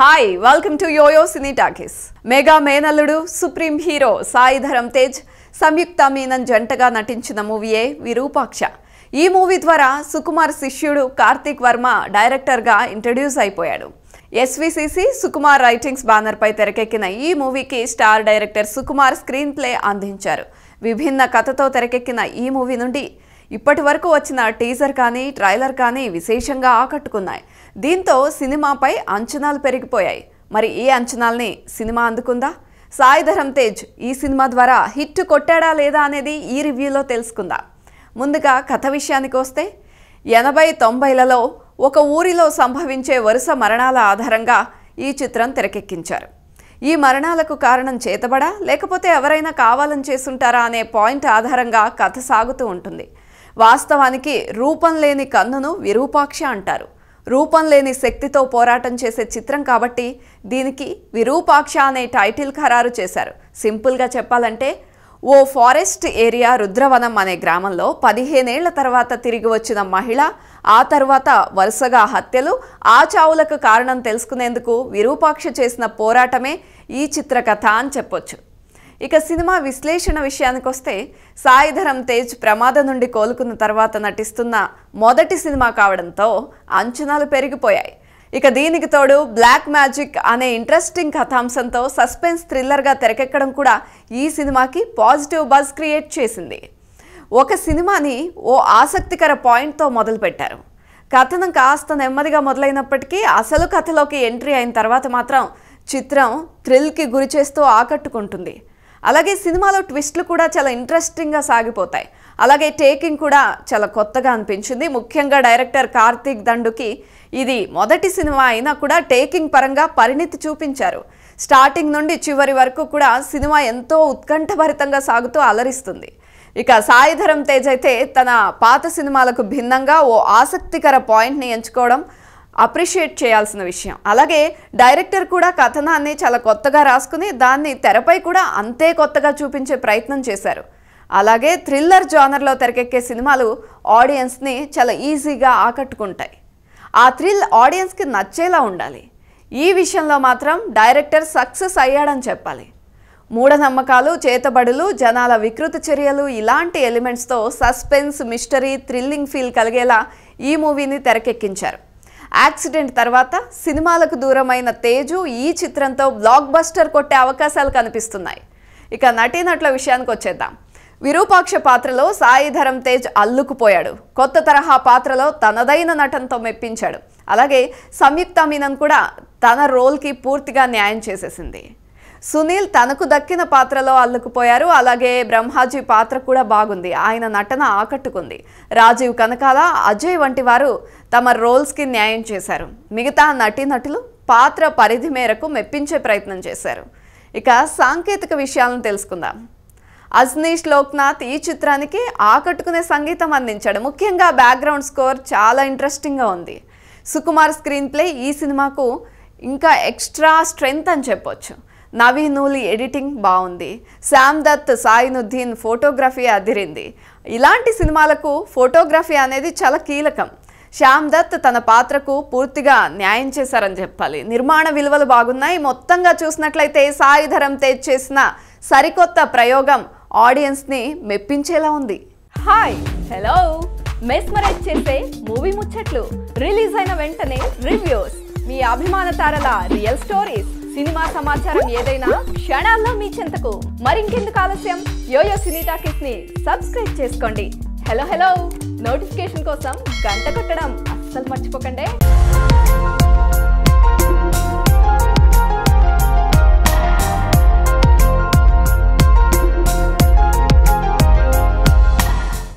hi welcome to YoYo cine talkies mega మేనల్లుడు supreme hero Sai Dharam Tej Samyuktha Menon జంటగా నటించిన మూవీయే విరూపాక్ష ఈ మూవీ ద్వారా సుకుమార్ శిష్యుడు కార్తీక్ వర్మ డైరెక్టర్గా ఇంట్రడ్యూస్ అయిపోయాడు ఎస్విసిసి సుకుమార్ రైటింగ్స్ బ్యానర్పై తెరకెక్కిన ఈ మూవీకి star director Sukumar screenplay అందించారు విభిన్న కథతో తెరకెక్కిన ఈ మూవీ నుండి ఇప్పటి వరకు వచ్చిన టీజర్ కానీ ట్రైలర్ కానీ విశేషంగా ఆకట్టుకున్నాయి దీంతో సినిమాపై అంచనాలు పెరిగిపోయాయి మరి ఈ అంచనాల్ని సినిమా అందుకుందా సాయిధరం తేజ్ ఈ సినిమా ద్వారా హిట్ కొట్టాడా లేదా అనేది ఈ రివ్యూలో తెలుసుకుందా ముందుగా కథ విషయానికి వస్తే ఎనభై తొంభైలలో ఒక ఊరిలో సంభవించే వరుస మరణాల ఆధారంగా ఈ చిత్రం తెరకెక్కించారు ఈ మరణాలకు కారణం చేతబడా లేకపోతే ఎవరైనా కావాలని చేసుంటారా అనే పాయింట్ ఆధారంగా కథ సాగుతూ ఉంటుంది వాస్తవానికి రూపం లేని కన్నును విరూపాక్ష అంటారు రూపం లేని శక్తితో పోరాటం చేసే చిత్రం కాబట్టి దీనికి విరూపాక్ష అనే టైటిల్ ఖరారు చేశారు సింపుల్గా చెప్పాలంటే ఓ ఫారెస్ట్ ఏరియా రుద్రవనం అనే గ్రామంలో పదిహేనేళ్ల తర్వాత తిరిగి వచ్చిన మహిళ ఆ తర్వాత వరుసగా హత్యలు ఆ చావులకు కారణం తెలుసుకునేందుకు విరూపాక్ష చేసిన పోరాటమే ఈ చిత్రకథ అని చెప్పొచ్చు ఇక సినిమా విశ్లేషణ విషయానికొస్తే సాయిధరం తేజ్ ప్రమాదం నుండి కోలుకున్న తర్వాత నటిస్తున్న మొదటి సినిమా కావడంతో అంచనాలు పెరిగిపోయాయి ఇక దీనికి తోడు బ్లాక్ మ్యాజిక్ అనే ఇంట్రెస్టింగ్ కథాంశంతో సస్పెన్స్ థ్రిల్లర్గా తెరకెక్కడం కూడా ఈ సినిమాకి పాజిటివ్ బజ్ క్రియేట్ చేసింది ఒక సినిమాని ఓ ఆసక్తికర పాయింట్తో మొదలుపెట్టారు కథనం కాస్త నెమ్మదిగా మొదలైనప్పటికీ అసలు కథలోకి ఎంట్రీ అయిన తర్వాత మాత్రం చిత్రం థ్రిల్కి గురి చేస్తూ ఆకట్టుకుంటుంది అలాగే సినిమాలో ట్విస్ట్లు కూడా చాలా ఇంట్రెస్టింగ్గా సాగిపోతాయి అలాగే టేకింగ్ కూడా చాలా కొత్తగా అనిపించింది ముఖ్యంగా డైరెక్టర్ కార్తీక్ దండుకి ఇది మొదటి సినిమా అయినా కూడా టేకింగ్ పరంగా పరిణితి చూపించారు స్టార్టింగ్ నుండి చివరి వరకు కూడా సినిమా ఎంతో ఉత్కంఠభరితంగా సాగుతూ అలరిస్తుంది ఇక సాయిధరం తేజ్ అయితే తన పాత సినిమాలకు భిన్నంగా ఓ ఆసక్తికర పాయింట్ని ఎంచుకోవడం అప్రిషియేట్ చేయాల్సిన విషయం అలాగే డైరెక్టర్ కూడా కథనాన్ని చాలా కొత్తగా రాసుకుని దాన్ని తెరపై కూడా అంతే కొత్తగా చూపించే ప్రయత్నం చేశారు అలాగే థ్రిల్లర్ జానర్లో తెరకెక్కే సినిమాలు ఆడియన్స్ని చాలా ఈజీగా ఆకట్టుకుంటాయి ఆ థ్రిల్ ఆడియన్స్కి నచ్చేలా ఉండాలి ఈ విషయంలో మాత్రం డైరెక్టర్ సక్సెస్ అయ్యాడని చెప్పాలి మూఢనమ్మకాలు చేతబడులు జనాల వికృతి చర్యలు ఇలాంటి ఎలిమెంట్స్తో సస్పెన్స్ మిస్టరీ థ్రిల్లింగ్ ఫీల్ కలిగేలా ఈ మూవీని తెరకెక్కించారు యాక్సిడెంట్ తర్వాత సినిమాలకు దూరమైన తేజు ఈ చిత్రంతో బ్లాక్ బస్టర్ కొట్టే అవకాశాలు కనిపిస్తున్నాయి ఇక నటీనట్ల విషయానికి వచ్చేద్దాం విరూపాక్ష పాత్రలో సాయిధరం తేజ్ అల్లుకుపోయాడు కొత్త తరహా పాత్రలో తనదైన నటనతో మెప్పించాడు అలాగే సంయుక్త మీనన్ కూడా తన రోల్కి పూర్తిగా న్యాయం చేసేసింది సునీల్ తనకు దక్కిన పాత్రలో అల్లుకుపోయారు అలాగే బ్రహ్మాజీ పాత్ర కూడా బాగుంది ఆయన నటన ఆకట్టుకుంది రాజీవ్ కనకాల అజయ్ వంటి వారు తమ రోల్స్కి న్యాయం చేశారు మిగతా నటీనటులు పాత్ర పరిధి మేరకు మెప్పించే ప్రయత్నం చేశారు ఇక సాంకేతిక విషయాలను తెలుసుకుందాం అజ్నీష్ లోక్నాథ్ ఈ చిత్రానికి ఆకట్టుకునే సంగీతం అందించాడు ముఖ్యంగా బ్యాక్గ్రౌండ్ స్కోర్ చాలా ఇంట్రెస్టింగ్గా ఉంది సుకుమార్ స్క్రీన్ ప్లే ఈ సినిమాకు ఇంకా ఎక్స్ట్రా స్ట్రెంగ్త్ అని చెప్పొచ్చు నవీనూలి ఎడిటింగ్ బాగుంది శ్యామ్ దత్ సాయినుద్దీన్ ఫోటోగ్రఫీ అదిరింది ఇలాంటి సినిమాలకు ఫోటోగ్రఫీ అనేది చాలా కీలకం శ్యామ్ దత్ తన పాత్రకు పూర్తిగా న్యాయం చేశారని చెప్పాలి నిర్మాణ విలువలు బాగున్నాయి మొత్తంగా చూసినట్లయితే సాయిధరం తేజ్ చేసిన సరికొత్త ప్రయోగం ఆడియన్స్ని మెప్పించేలా ఉంది హాయ్ హలో మెస్మరైజ్ చేసే మూవీ ముచ్చట్లు రిలీజ్ అయిన వెంటనే రివ్యూస్ మీ అభిమాన తారల రియల్ స్టోరీస్ సినిమా సమాచారం ఏదైనా క్షణాల్లో మీ చింతకు మరింకెందుకు ఆలస్యం యోయో సినీ టాకీస్ ని సబ్స్క్రైబ్ చేసుకోండి హలో హలో నోటిఫికేషన్ కోసం గంట కొట్టడం అస్సలు మర్చిపోకండి